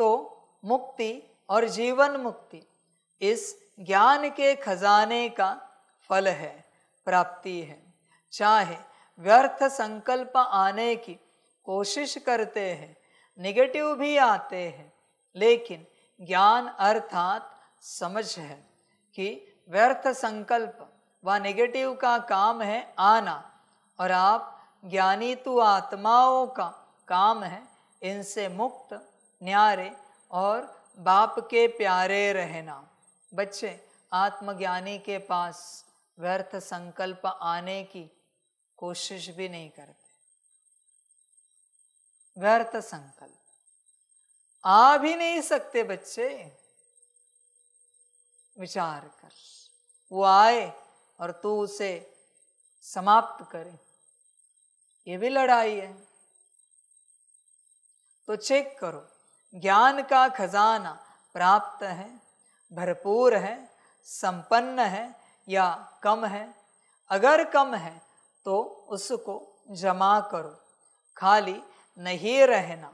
तो मुक्ति और जीवन मुक्ति इस ज्ञान के खजाने का फल है प्राप्ति है चाहे व्यर्थ संकल्प आने की कोशिश करते हैं निगेटिव भी आते हैं लेकिन ज्ञान अर्थात समझ है कि व्यर्थ संकल्प व नेगेटिव का काम है आना और आप ज्ञानी तो आत्माओं का काम है इनसे मुक्त न्यारे और बाप के प्यारे रहना बच्चे आत्मज्ञानी के पास व्यर्थ संकल्प आने की कोशिश भी नहीं करते व्यर्थ संकल्प आ भी नहीं सकते बच्चे विचार कर वो आए और तू उसे समाप्त करे ये भी लड़ाई है तो चेक करो ज्ञान का खजाना प्राप्त है भरपूर है संपन्न है या कम है अगर कम है तो उसको जमा करो खाली नहीं रहना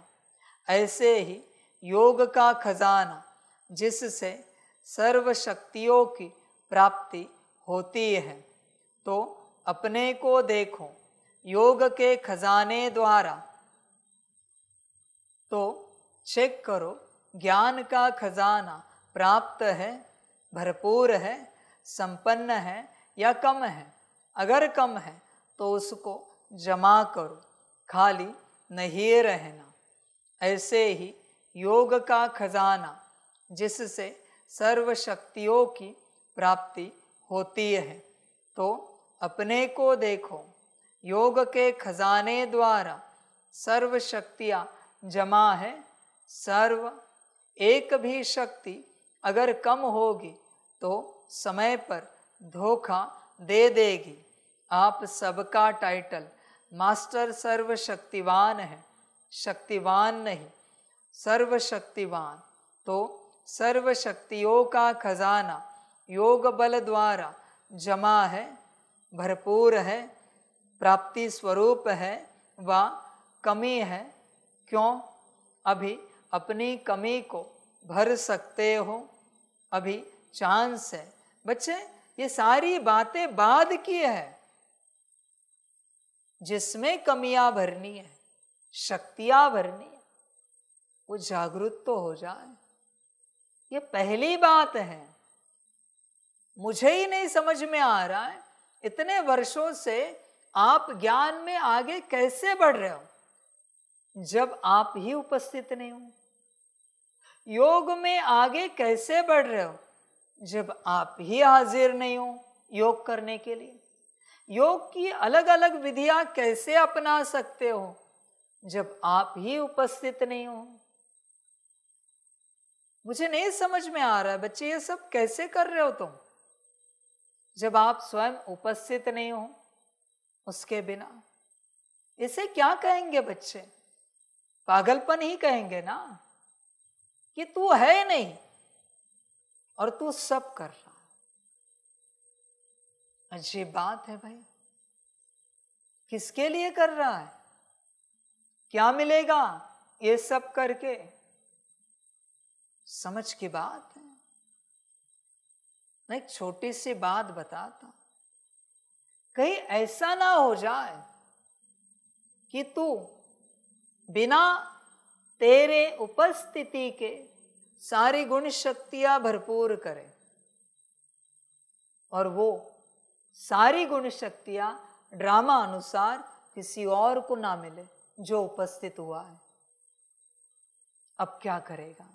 ऐसे ही योग का खजाना जिससे सर्व शक्तियों की प्राप्ति होती है तो अपने को देखो योग के खजाने द्वारा तो चेक करो ज्ञान का खजाना प्राप्त है भरपूर है संपन्न है या कम है अगर कम है तो उसको जमा करो खाली नहीं रहना ऐसे ही योग का खजाना जिससे सर्व शक्तियों की प्राप्ति होती है तो अपने को देखो योग के खजाने द्वारा सर्व शक्तियाँ जमा है सर्व एक भी शक्ति अगर कम होगी तो समय पर धोखा दे देगी आप सबका टाइटल मास्टर सर्वशक्तिवान है शक्तिवान नहीं सर्वशक्तिवान तो सर्व शक्तियों का खजाना योग बल द्वारा जमा है भरपूर है प्राप्ति स्वरूप है व कमी है क्यों अभी अपनी कमी को भर सकते हो अभी चांस है बच्चे ये सारी बातें बाद की है जिसमें कमियां भरनी है शक्तियां भरनी है वो जागरूक तो हो जाए ये पहली बात है मुझे ही नहीं समझ में आ रहा है इतने वर्षों से आप ज्ञान में आगे कैसे बढ़ रहे हो जब आप ही उपस्थित नहीं हो योग में आगे कैसे बढ़ रहे हो जब आप ही हाजिर नहीं हो योग करने के लिए योग की अलग अलग विधियां कैसे अपना सकते हो जब आप ही उपस्थित नहीं हो मुझे नहीं समझ में आ रहा है बच्चे ये सब कैसे कर रहे हो तुम जब आप स्वयं उपस्थित नहीं हो उसके बिना इसे क्या कहेंगे बच्चे पागलपन ही कहेंगे ना कि तू है नहीं और तू सब कर रहा अजीब बात है भाई किसके लिए कर रहा है क्या मिलेगा ये सब करके समझ की बात है मैं एक छोटी सी बात बताता कहीं ऐसा ना हो जाए कि तू बिना तेरे उपस्थिति के सारी गुण शक्तियां भरपूर करे और वो सारी गुण शक्तियां ड्रामा अनुसार किसी और को ना मिले जो उपस्थित हुआ है अब क्या करेगा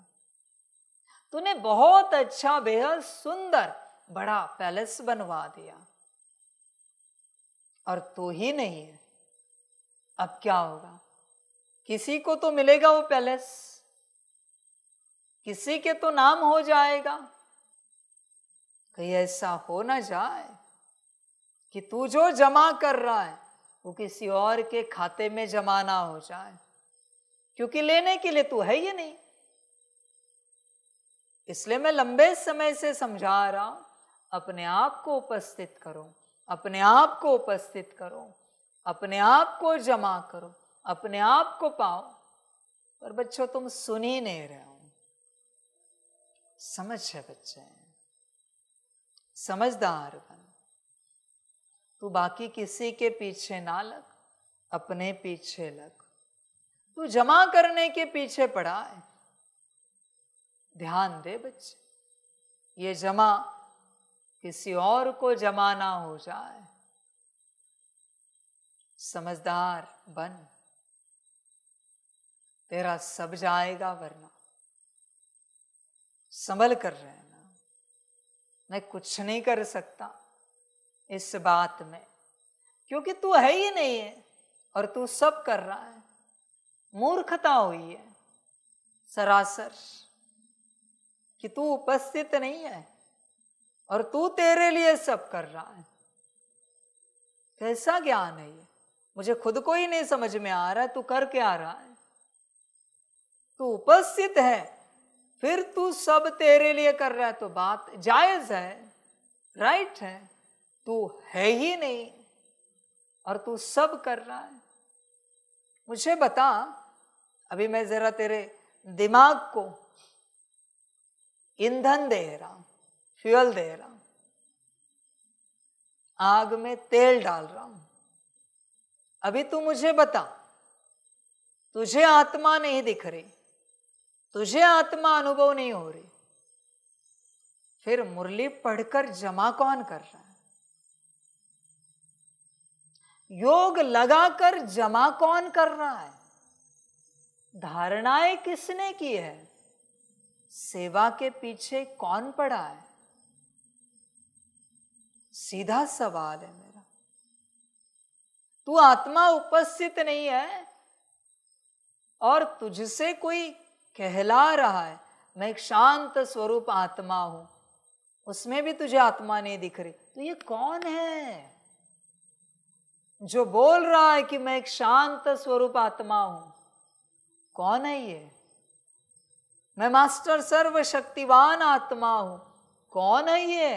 तूने बहुत अच्छा बेहद सुंदर बड़ा पैलेस बनवा दिया और तू तो ही नहीं है अब क्या होगा किसी को तो मिलेगा वो पैलेस किसी के तो नाम हो जाएगा कहीं ऐसा हो ना जाए कि तू जो जमा कर रहा है वो किसी और के खाते में जमा ना हो जाए क्योंकि लेने के लिए तू है ही नहीं इसलिए मैं लंबे समय से समझा रहा हूं अपने आप को उपस्थित करो अपने आप को उपस्थित करो अपने आप को जमा करो अपने आप को पाओ पर बच्चों तुम सुन ही नहीं रहे हो समझ है बच्चे समझदार बन तू बाकी किसी के पीछे ना लग अपने पीछे लग तू जमा करने के पीछे पड़ा है ध्यान दे बच्चे ये जमा किसी और को जमा ना हो जाए समझदार बन तेरा सब जाएगा वरना संभल कर रहना मैं कुछ नहीं कर सकता इस बात में क्योंकि तू है ही नहीं है और तू सब कर रहा है मूर्खता हुई है सरासर कि तू उपस्थित नहीं है और तू तेरे लिए सब कर रहा है कैसा ज्ञान है ये मुझे खुद को ही नहीं समझ में आ रहा है तू कर क्या रहा है तो उपस्थित है फिर तू सब तेरे लिए कर रहा है तो बात जायज है राइट है तू है ही नहीं और तू सब कर रहा है मुझे बता अभी मैं जरा तेरे दिमाग को ईंधन दे रहा हूं फ्यूअल दे रहा हूं आग में तेल डाल रहा हूं अभी तू मुझे बता तुझे आत्मा नहीं दिख रही तुझे आत्मा अनुभव नहीं हो रही फिर मुरली पढ़कर जमा कौन कर रहा है योग लगाकर जमा कौन कर रहा है धारणाएं किसने की है सेवा के पीछे कौन पड़ा है सीधा सवाल है मेरा तू आत्मा उपस्थित नहीं है और तुझसे कोई कहला रहा है मैं एक शांत स्वरूप आत्मा हूं उसमें भी तुझे आत्मा नहीं दिख रही तो ये कौन है जो बोल रहा है कि मैं एक शांत स्वरूप आत्मा हूं कौन है ये मैं मास्टर सर्वशक्तिवान आत्मा हूं कौन है ये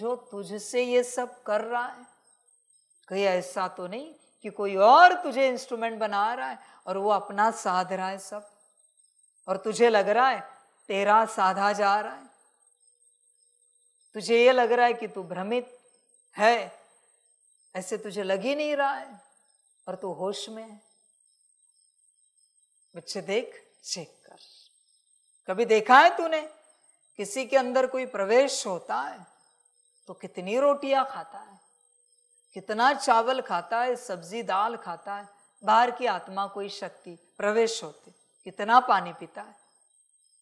जो तुझसे ये सब कर रहा है कहीं ऐसा तो नहीं कि कोई और तुझे इंस्ट्रूमेंट बना रहा है और वो अपना साध रहा है सब और तुझे लग रहा है तेरा साधा जा रहा है तुझे ये लग रहा है कि तू भ्रमित है ऐसे तुझे लग ही नहीं रहा है और तू होश में है बच्चे देख चेक कर कभी देखा है तूने किसी के अंदर कोई प्रवेश होता है तो कितनी रोटियां खाता है कितना चावल खाता है सब्जी दाल खाता है बाहर की आत्मा कोई शक्ति प्रवेश होती कितना पानी पीता है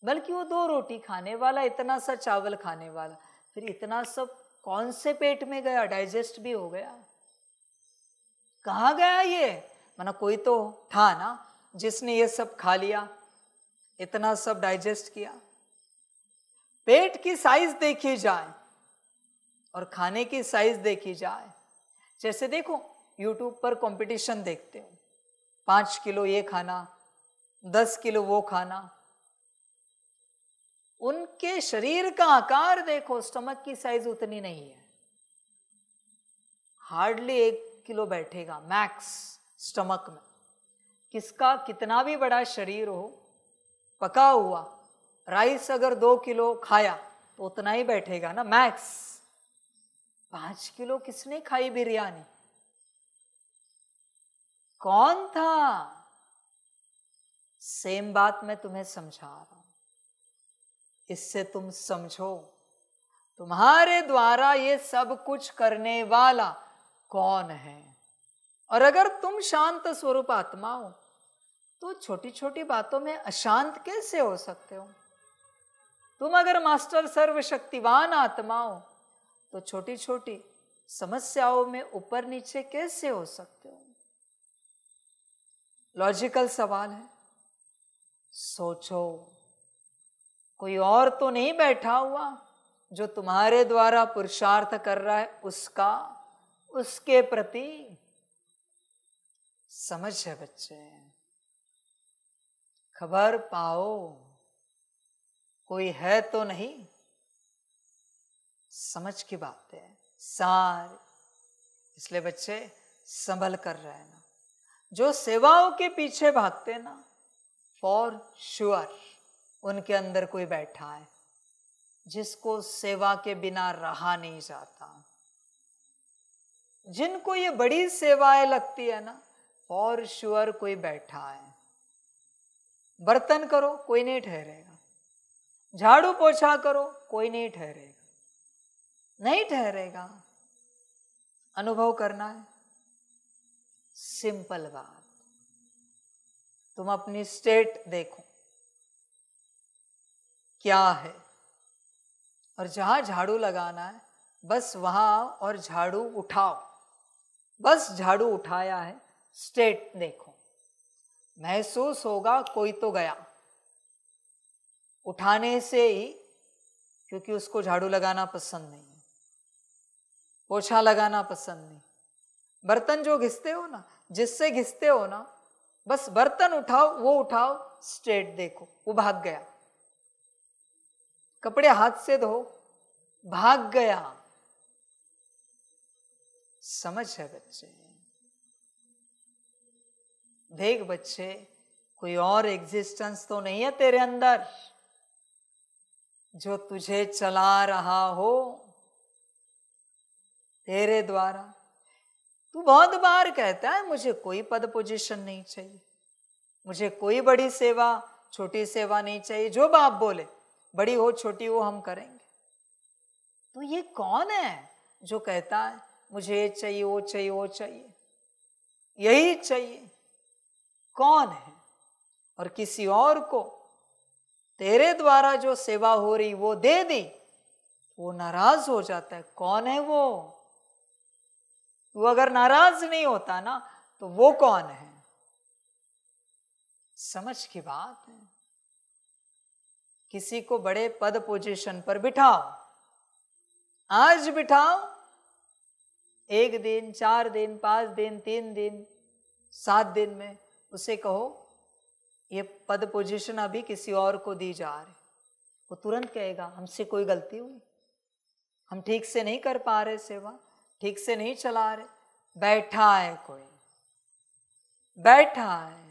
बल्कि वो दो रोटी खाने वाला इतना सा चावल खाने वाला फिर इतना सब कौन से पेट में गया डाइजेस्ट भी हो गया कहा गया ये माना कोई तो था ना जिसने ये सब खा लिया इतना सब डाइजेस्ट किया पेट की साइज देखी जाए और खाने की साइज देखी जाए जैसे देखो यूट्यूब पर कंपटीशन देखते हो पांच किलो ये खाना दस किलो वो खाना उनके शरीर का आकार देखो स्टमक की साइज उतनी नहीं है हार्डली एक किलो बैठेगा मैक्स स्टमक में किसका कितना भी बड़ा शरीर हो पका हुआ राइस अगर दो किलो खाया तो उतना ही बैठेगा ना मैक्स पांच किलो किसने खाई बिरयानी कौन था सेम बात मैं तुम्हें समझा रहा हूं इससे तुम समझो तुम्हारे द्वारा ये सब कुछ करने वाला कौन है और अगर तुम शांत स्वरूप आत्मा हो तो छोटी छोटी बातों में अशांत कैसे हो सकते हो तुम अगर मास्टर सर्वशक्तिवान आत्मा हो तो छोटी छोटी समस्याओं में ऊपर नीचे कैसे हो सकते हो लॉजिकल सवाल है सोचो कोई और तो नहीं बैठा हुआ जो तुम्हारे द्वारा पुरुषार्थ कर रहा है उसका उसके प्रति समझ है बच्चे खबर पाओ कोई है तो नहीं समझ की बात है सार इसलिए बच्चे संभल कर रहे ना जो सेवाओं के पीछे भागते ना फॉर श्योर उनके अंदर कोई बैठा है जिसको सेवा के बिना रहा नहीं जाता जिनको ये बड़ी सेवाएं लगती है ना फॉर श्योर कोई बैठा है बर्तन करो कोई नहीं ठहरेगा झाड़ू पोछा करो कोई नहीं ठहरेगा नहीं ठहरेगा अनुभव करना है सिंपल बात तुम अपनी स्टेट देखो क्या है और जहां झाड़ू लगाना है बस वहां और झाड़ू उठाओ बस झाड़ू उठाया है स्टेट देखो महसूस होगा कोई तो गया उठाने से ही क्योंकि उसको झाड़ू लगाना पसंद नहीं पोछा लगाना पसंद नहीं बर्तन जो घिसते हो ना जिससे घिसते हो ना बस बर्तन उठाओ वो उठाओ स्ट्रेट देखो वो भाग गया कपड़े हाथ से धो भाग गया समझ है बच्चे देख बच्चे कोई और एग्जिस्टेंस तो नहीं है तेरे अंदर जो तुझे चला रहा हो तेरे द्वारा तू बहुत बार कहता है मुझे कोई पद पोजीशन नहीं चाहिए मुझे कोई बड़ी सेवा छोटी सेवा नहीं चाहिए जो बाप बोले बड़ी हो छोटी हो हम करेंगे तो ये कौन है जो कहता है मुझे ये चाहिए वो चाहिए वो चाहिए यही चाहिए कौन है और किसी और को तेरे द्वारा जो सेवा हो रही वो दे दी वो नाराज हो जाता है कौन है वो वो अगर नाराज नहीं होता ना तो वो कौन है समझ की बात है किसी को बड़े पद पोजीशन पर बिठाओ आज बिठाओ एक दिन चार दिन पांच दिन तीन दिन सात दिन में उसे कहो ये पद पोजीशन अभी किसी और को दी जा रही वो तुरंत कहेगा हमसे कोई गलती हुई हम ठीक से नहीं कर पा रहे सेवा ठीक से नहीं चला रहे बैठा है कोई बैठा है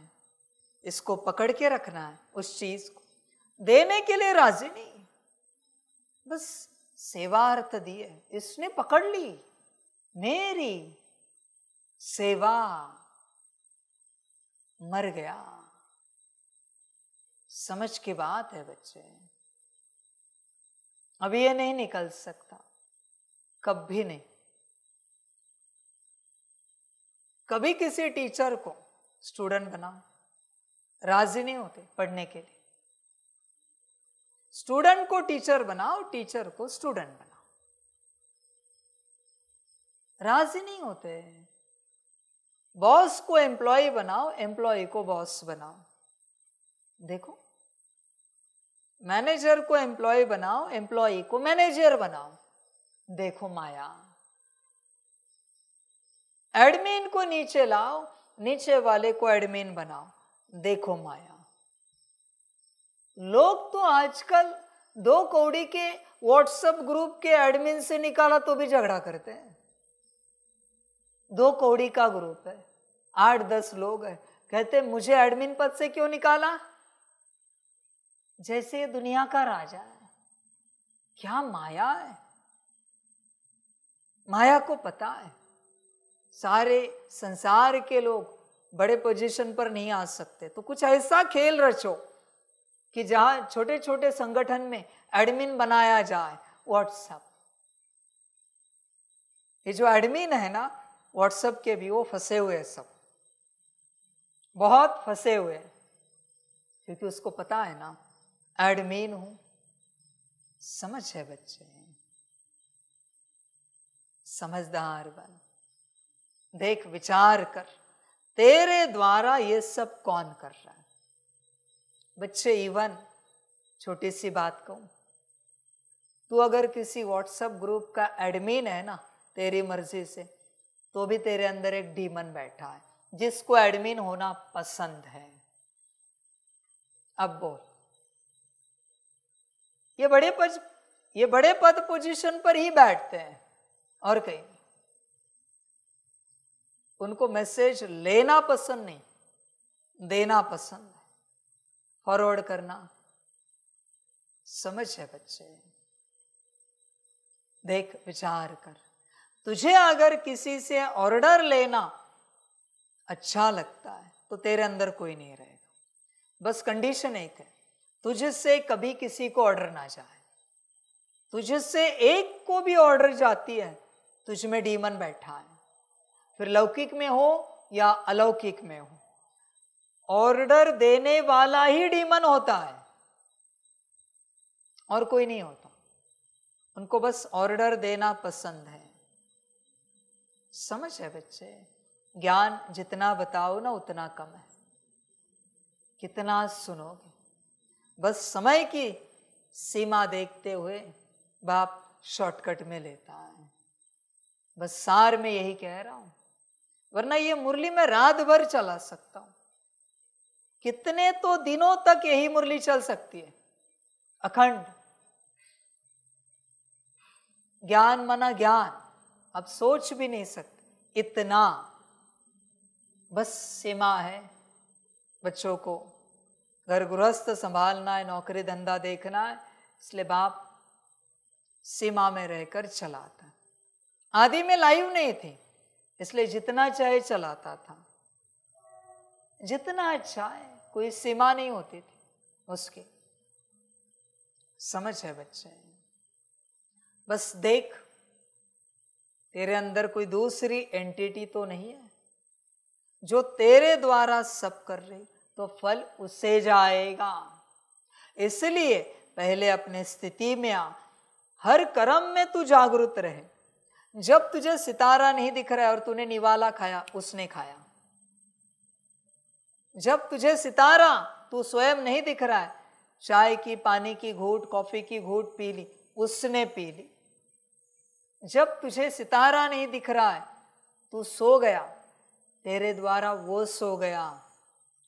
इसको पकड़ के रखना है उस चीज को देने के लिए राजी नहीं बस सेवा अर्थ दिए इसने पकड़ ली मेरी सेवा मर गया समझ की बात है बच्चे अब ये नहीं निकल सकता कभी नहीं कभी किसी टीचर को स्टूडेंट बनाओ राजी नहीं होते पढ़ने के लिए स्टूडेंट को टीचर बनाओ टीचर को स्टूडेंट बनाओ राजी नहीं होते बॉस को एम्प्लॉय बनाओ एम्प्लॉय को बॉस बनाओ देखो मैनेजर को एम्प्लॉय बनाओ एम्प्लॉय को मैनेजर बनाओ देखो माया एडमिन को नीचे लाओ नीचे वाले को एडमिन बनाओ देखो माया लोग तो आजकल दो कौड़ी के व्हाट्सएप ग्रुप के एडमिन से निकाला तो भी झगड़ा करते हैं दो कौड़ी का ग्रुप है आठ दस लोग है कहते मुझे एडमिन पद से क्यों निकाला जैसे ये दुनिया का राजा है क्या माया है माया को पता है सारे संसार के लोग बड़े पोजीशन पर नहीं आ सकते तो कुछ ऐसा खेल रचो कि जहां छोटे छोटे संगठन में एडमिन बनाया जाए व्हाट्सएप ये जो एडमिन है ना व्हाट्सएप के भी वो फंसे हुए सब बहुत फंसे हुए क्योंकि उसको पता है ना एडमिन हूं समझ है बच्चे समझदार बनो देख विचार कर तेरे द्वारा ये सब कौन कर रहा है बच्चे इवन छोटी सी बात कहू तू अगर किसी व्हाट्सएप ग्रुप का एडमिन है ना तेरी मर्जी से तो भी तेरे अंदर एक डीमन बैठा है जिसको एडमिन होना पसंद है अब बोल ये बड़े पद ये बड़े पद पोजीशन पर ही बैठते हैं और कहीं उनको मैसेज लेना पसंद नहीं देना पसंद है फॉरवर्ड करना समझ है बच्चे देख विचार कर तुझे अगर किसी से ऑर्डर लेना अच्छा लगता है तो तेरे अंदर कोई नहीं रहेगा बस कंडीशन एक है तुझसे कभी किसी को ऑर्डर ना जाए तुझसे एक को भी ऑर्डर जाती है तुझ में डीमन बैठा है फिर लौकिक में हो या अलौकिक में हो ऑर्डर देने वाला ही डीमन होता है और कोई नहीं होता उनको बस ऑर्डर देना पसंद है समझ है बच्चे ज्ञान जितना बताओ ना उतना कम है कितना सुनोगे बस समय की सीमा देखते हुए बाप शॉर्टकट में लेता है बस सार में यही कह रहा हूं वरना ये मुरली मैं रात भर चला सकता हूं कितने तो दिनों तक यही मुरली चल सकती है अखंड ज्ञान मना ज्ञान अब सोच भी नहीं सकते इतना बस सीमा है बच्चों को घर गृहस्थ संभालना है नौकरी धंधा देखना है इसलिए बाप सीमा में रहकर चलाता आदि में लाइव नहीं थी इसलिए जितना चाहे चलाता था जितना चाहे कोई सीमा नहीं होती थी उसके समझ है बच्चे बस देख तेरे अंदर कोई दूसरी एंटिटी तो नहीं है जो तेरे द्वारा सब कर रही तो फल उसे जाएगा इसलिए पहले अपने स्थिति में आ हर कर्म में तू जागृत रहे जब तुझे सितारा नहीं दिख रहा है और तूने निवाला खाया उसने खाया जब तुझे सितारा तू स्वयं नहीं दिख रहा है चाय की पानी की घूट कॉफी की घूट पी ली उसने पी ली जब तुझे सितारा नहीं दिख रहा है तू सो गया तेरे द्वारा वो सो गया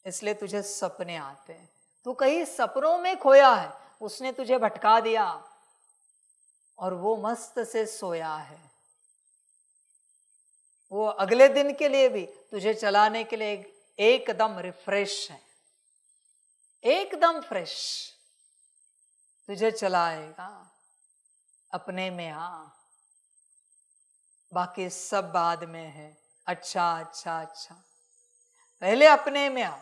इसलिए तुझे सपने आते हैं तू कहीं सपनों में खोया है उसने तुझे भटका दिया और वो मस्त से सोया है वो अगले दिन के लिए भी तुझे चलाने के लिए एकदम रिफ्रेश है एकदम फ्रेश तुझे चलाएगा अपने में आ हाँ। बाकी सब बाद में है अच्छा अच्छा अच्छा पहले अपने में आ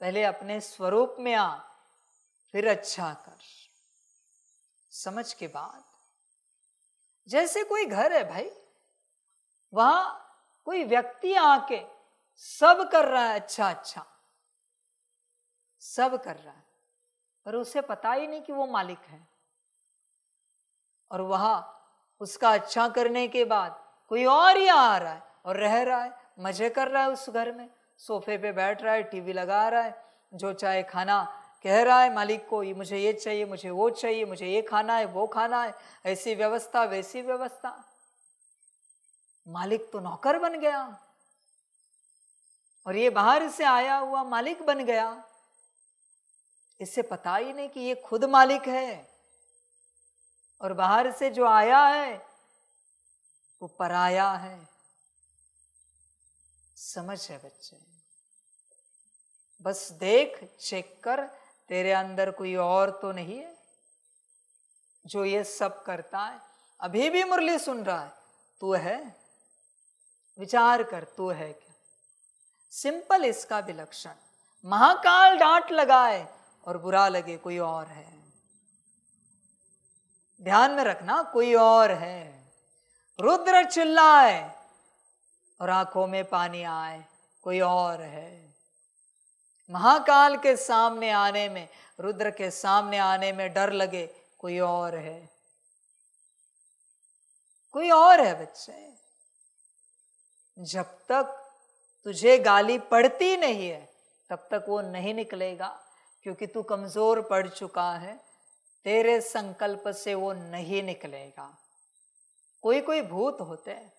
पहले अपने स्वरूप में आ फिर अच्छा कर समझ के बाद जैसे कोई घर है भाई वहां कोई व्यक्ति आके सब कर रहा है अच्छा अच्छा सब कर रहा है पर उसे पता ही नहीं कि वो मालिक है और वहां उसका अच्छा करने के बाद कोई और ही आ रहा है और रह रहा है मजे कर रहा है उस घर में सोफे पे बैठ रहा है टीवी लगा रहा है जो चाहे खाना कह रहा है मालिक को ये मुझे ये चाहिए मुझे वो चाहिए मुझे ये खाना है वो खाना है ऐसी व्यवस्था वैसी व्यवस्था मालिक तो नौकर बन गया और ये बाहर से आया हुआ मालिक बन गया इससे पता ही नहीं कि ये खुद मालिक है और बाहर से जो आया है वो पराया है समझ है बच्चे बस देख चेक कर तेरे अंदर कोई और तो नहीं है जो ये सब करता है अभी भी मुरली सुन रहा है तू है विचार कर तू है क्या सिंपल इसका विलक्षण महाकाल डांट लगाए और बुरा लगे कोई और है ध्यान में रखना कोई और है रुद्र चिल्लाए और आंखों में पानी आए कोई और है महाकाल के सामने आने में रुद्र के सामने आने में डर लगे कोई और है कोई और है बच्चे जब तक तुझे गाली पड़ती नहीं है तब तक वो नहीं निकलेगा क्योंकि तू कमज़ोर पड़ चुका है तेरे संकल्प से वो नहीं निकलेगा कोई कोई भूत होते हैं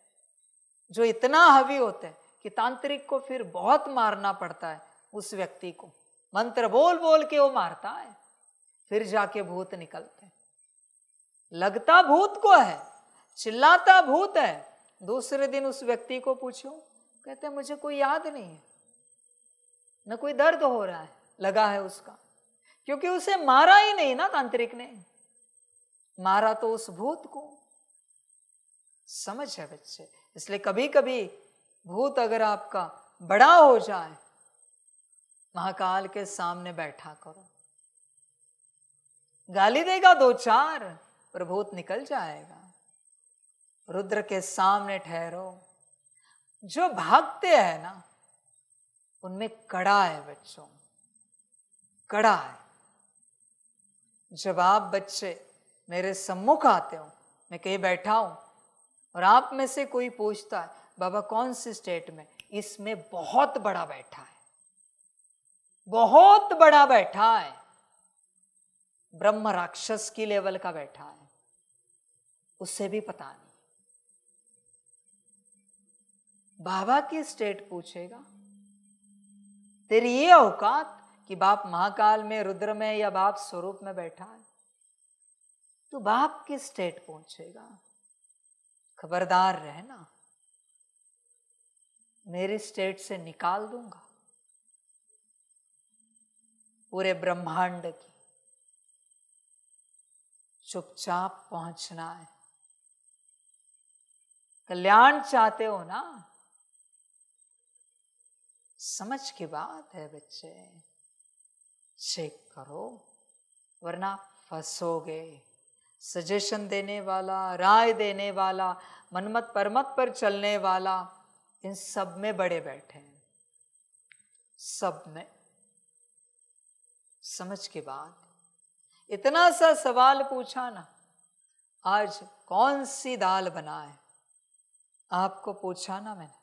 जो इतना हवी होते हैं कि तांत्रिक को फिर बहुत मारना पड़ता है उस व्यक्ति को मंत्र बोल बोल के वो मारता है फिर जाके भूत निकलते लगता भूत को है चिल्लाता भूत है दूसरे दिन उस व्यक्ति को पूछो कहते हैं मुझे कोई याद नहीं है न कोई दर्द हो रहा है लगा है उसका क्योंकि उसे मारा ही नहीं ना तांत्रिक ने मारा तो उस भूत को समझ है बच्चे इसलिए कभी कभी भूत अगर आपका बड़ा हो जाए महाकाल के सामने बैठा करो गाली देगा दो चार पर भूत निकल जाएगा रुद्र के सामने ठहरो जो भागते हैं ना उनमें कड़ा है बच्चों कड़ा है जब आप बच्चे मेरे सम्मुख आते हो मैं कहीं बैठा हूं और आप में से कोई पूछता है बाबा कौन सी स्टेट में इसमें बहुत बड़ा बैठा है बहुत बड़ा बैठा है ब्रह्म राक्षस की लेवल का बैठा है उससे भी पता नहीं बाबा की स्टेट पूछेगा तेरी ये औकात कि बाप महाकाल में रुद्र में या बाप स्वरूप में बैठा है तो बाप की स्टेट पहुंचेगा खबरदार रहना मेरी स्टेट से निकाल दूंगा पूरे ब्रह्मांड की चुपचाप पहुंचना है कल्याण चाहते हो ना समझ की बात है बच्चे चेक करो वरना फंसोगे सजेशन देने वाला राय देने वाला मनमत परमत पर चलने वाला इन सब में बड़े बैठे हैं सब में समझ के बाद इतना सा सवाल पूछा ना आज कौन सी दाल बनाए आपको पूछा ना मैंने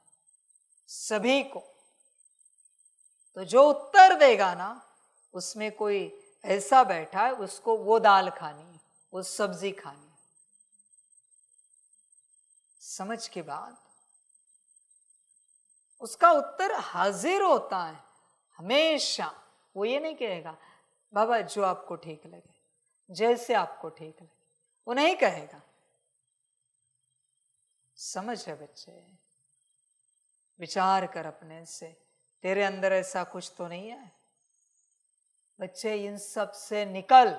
सभी को तो जो उत्तर देगा ना उसमें कोई ऐसा बैठा है उसको वो दाल खानी वो सब्जी खानी समझ के बाद उसका उत्तर हाजिर होता है हमेशा वो ये नहीं कहेगा बाबा जो आपको ठीक लगे जैसे आपको ठीक लगे वो नहीं कहेगा समझ है बच्चे विचार कर अपने से तेरे अंदर ऐसा कुछ तो नहीं है बच्चे इन सब से निकल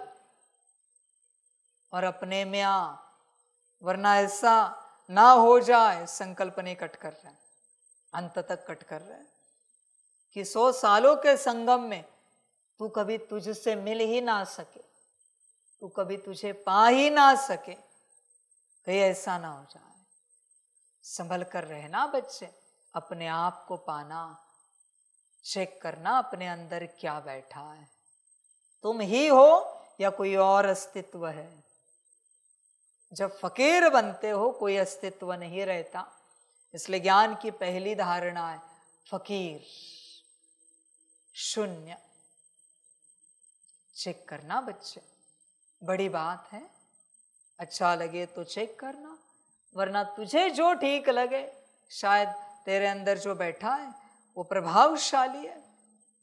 और अपने में आ वरना ऐसा ना हो जाए संकल्प कट कर रहे अंत तक कट कर रहे कि सौ सालों के संगम में तू कभी तुझसे मिल ही ना सके तू कभी तुझे पा ही ना सके कहीं ऐसा ना हो जाए संभल कर रहना बच्चे अपने आप को पाना चेक करना अपने अंदर क्या बैठा है तुम ही हो या कोई और अस्तित्व है जब फकीर बनते हो कोई अस्तित्व नहीं रहता इसलिए ज्ञान की पहली धारणा है फकीर शून्य चेक करना बच्चे बड़ी बात है अच्छा लगे तो चेक करना वरना तुझे जो ठीक लगे शायद तेरे अंदर जो बैठा है वो प्रभावशाली है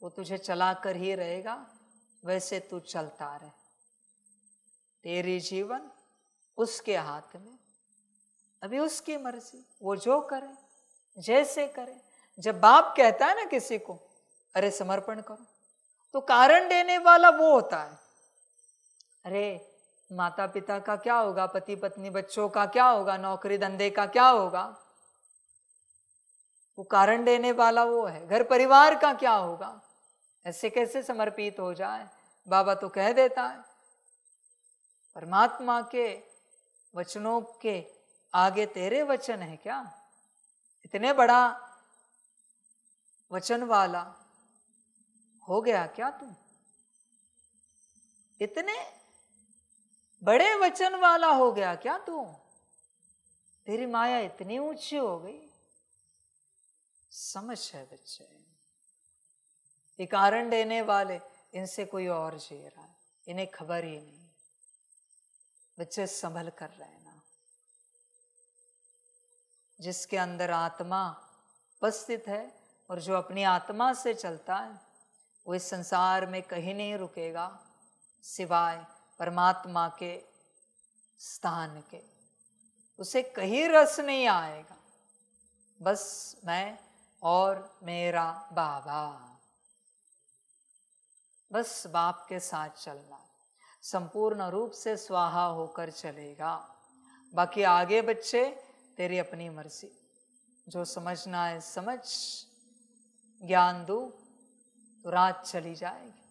वो तुझे चला कर ही रहेगा वैसे तू चलता रहे तेरी जीवन उसके हाथ में अभी उसकी मर्जी वो जो करे जैसे करे जब बाप कहता है ना किसी को अरे समर्पण करो तो कारण देने वाला वो होता है अरे माता पिता का क्या होगा पति पत्नी बच्चों का क्या होगा नौकरी धंधे का क्या होगा वो कारण देने वाला वो है घर परिवार का क्या होगा ऐसे कैसे समर्पित हो जाए बाबा तो कह देता है परमात्मा के वचनों के आगे तेरे वचन है क्या इतने बड़ा वचन वाला हो गया क्या तू इतने बड़े वचन वाला हो गया क्या तू तेरी माया इतनी ऊंची हो गई समझ है बच्चे ये कारण देने वाले इनसे कोई और जी रहा है इन्हें खबर ही नहीं बच्चे संभल कर रहे ना जिसके अंदर आत्मा उपस्थित है और जो अपनी आत्मा से चलता है वो इस संसार में कहीं नहीं रुकेगा सिवाय परमात्मा के स्थान के उसे कहीं रस नहीं आएगा बस मैं और मेरा बाबा बस बाप के साथ चलना संपूर्ण रूप से स्वाहा होकर चलेगा बाकी आगे बच्चे तेरी अपनी मर्जी जो समझना है समझ ज्ञान दू तो रात चली जाएगी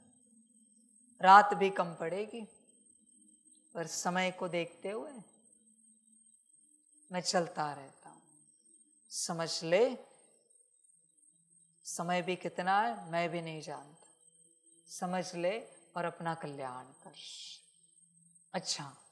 रात भी कम पड़ेगी पर समय को देखते हुए मैं चलता रहता हूं समझ ले समय भी कितना है मैं भी नहीं जानता समझ ले और अपना कल्याण कर अच्छा